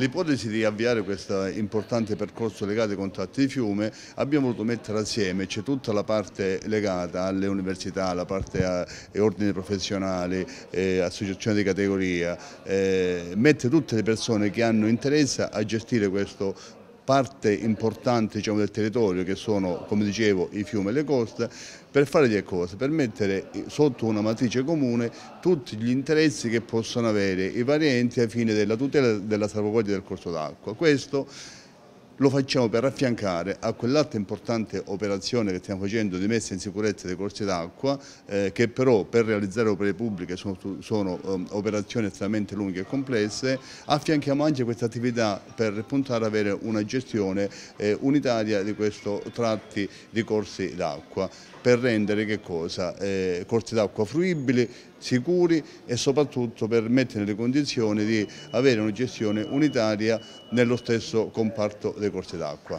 L'ipotesi di avviare questo importante percorso legato ai contratti di fiume abbiamo voluto mettere assieme, c'è tutta la parte legata alle università, la parte a eh, ordini professionali, eh, associazioni di categoria, eh, mettere tutte le persone che hanno interesse a gestire questo parte importante diciamo, del territorio che sono, come dicevo, i fiumi e le coste, per fare delle cose, per mettere sotto una matrice comune tutti gli interessi che possono avere i vari enti a fine della tutela della salvaguardia del corso d'acqua. Questo lo facciamo per affiancare a quell'altra importante operazione che stiamo facendo di messa in sicurezza dei corsi d'acqua, eh, che però per realizzare opere pubbliche sono, sono um, operazioni estremamente lunghe e complesse, affianchiamo anche questa attività per puntare ad avere una gestione eh, unitaria di questo tratti di corsi d'acqua, per rendere che cosa? Eh, corsi d'acqua fruibili, sicuri e soprattutto per mettere le condizioni di avere una gestione unitaria nello stesso comparto dei corsi d'acqua.